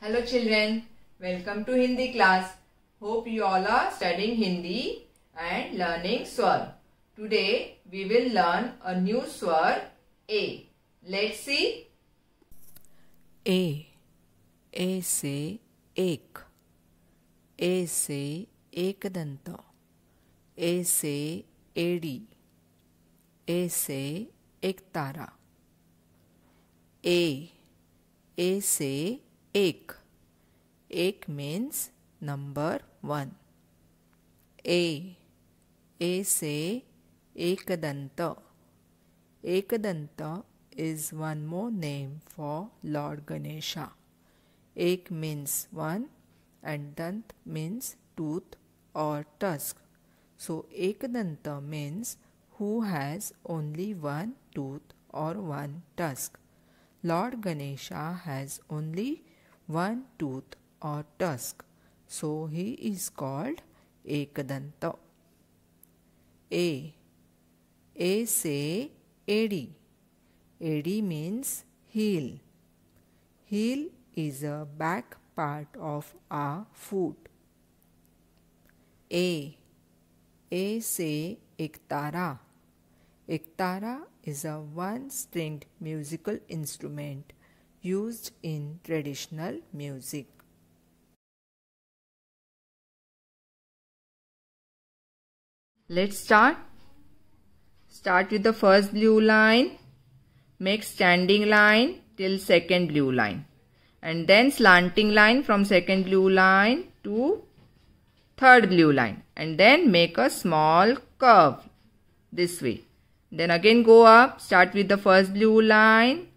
Hello children, welcome to Hindi class. Hope you all are studying Hindi and learning swar. Today we will learn a new swar A. Let's see. A. A से a se एक a se एडी A से A, तारा A A से ek. Ek means number one. A. A say Ekadanta. is one more name for Lord Ganesha. Ek means one and Dant means tooth or tusk. So Ekadanta means who has only one tooth or one tusk. Lord Ganesha has only one tooth or tusk. So he is called Ekadanta. A. A say Adi. Adi means heel. Heel is a back part of a foot. A. A say Ektara. Ektara is a one-stringed musical instrument used in traditional music. Let's start. Start with the first blue line. Make standing line till second blue line. And then slanting line from second blue line to third blue line. And then make a small curve this way. Then again go up. Start with the first blue line.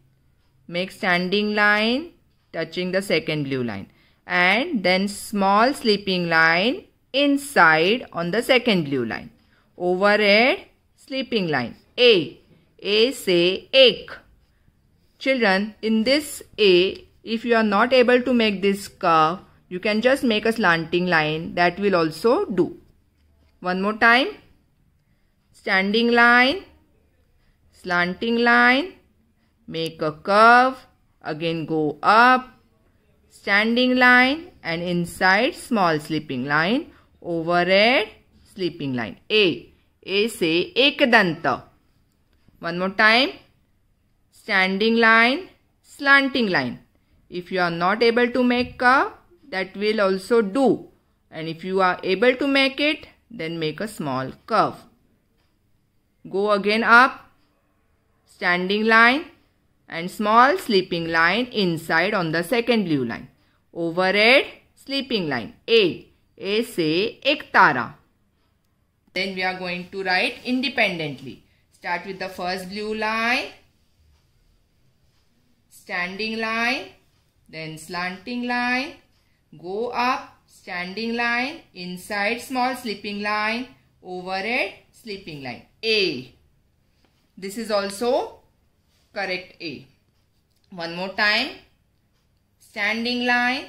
Make standing line touching the second blue line and then small sleeping line inside on the second blue line. Overhead sleeping line A. A say ek. Children, in this A, if you are not able to make this curve, you can just make a slanting line. That will also do. One more time. Standing line, slanting line, Make a curve, again go up, standing line and inside small slipping line, over it, slipping line. A. A say ekadanta. One more time. Standing line, slanting line. If you are not able to make a, that will also do. And if you are able to make it, then make a small curve. Go again up, standing line, and small sleeping line inside on the second blue line. Overhead sleeping line A. A say ek tara. Then we are going to write independently. Start with the first blue line, standing line, then slanting line, go up, standing line, inside small sleeping line, overhead sleeping line. A. This is also correct A. One more time. Standing line,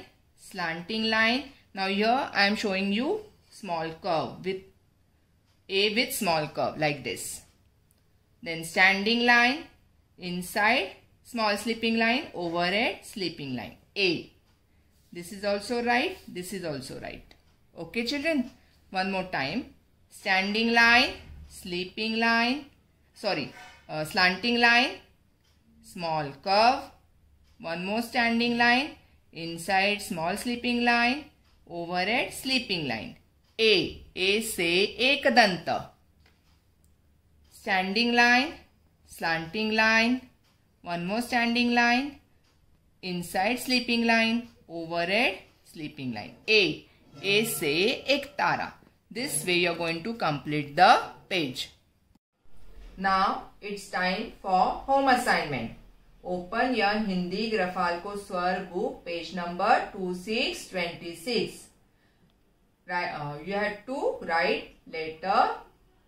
slanting line. Now here I am showing you small curve with A with small curve like this. Then standing line, inside, small slipping line, over it, slipping line. A. This is also right. This is also right. Okay children. One more time. Standing line, slipping line, sorry, uh, slanting line, small curve, one more standing line, inside small sleeping line, over overhead sleeping line. A. A say ekadanta. Standing line, slanting line, one more standing line, inside sleeping line, over overhead sleeping line. A. A say ektara. This way you are going to complete the page. Now it's time for home assignment. Open your Hindi Grafal Swar book page number 2626. Uh, you have to write letter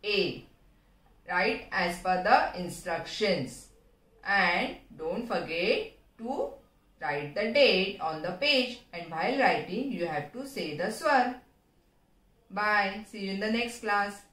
A. Write as per the instructions. And don't forget to write the date on the page and while writing you have to say the swar. Bye. See you in the next class.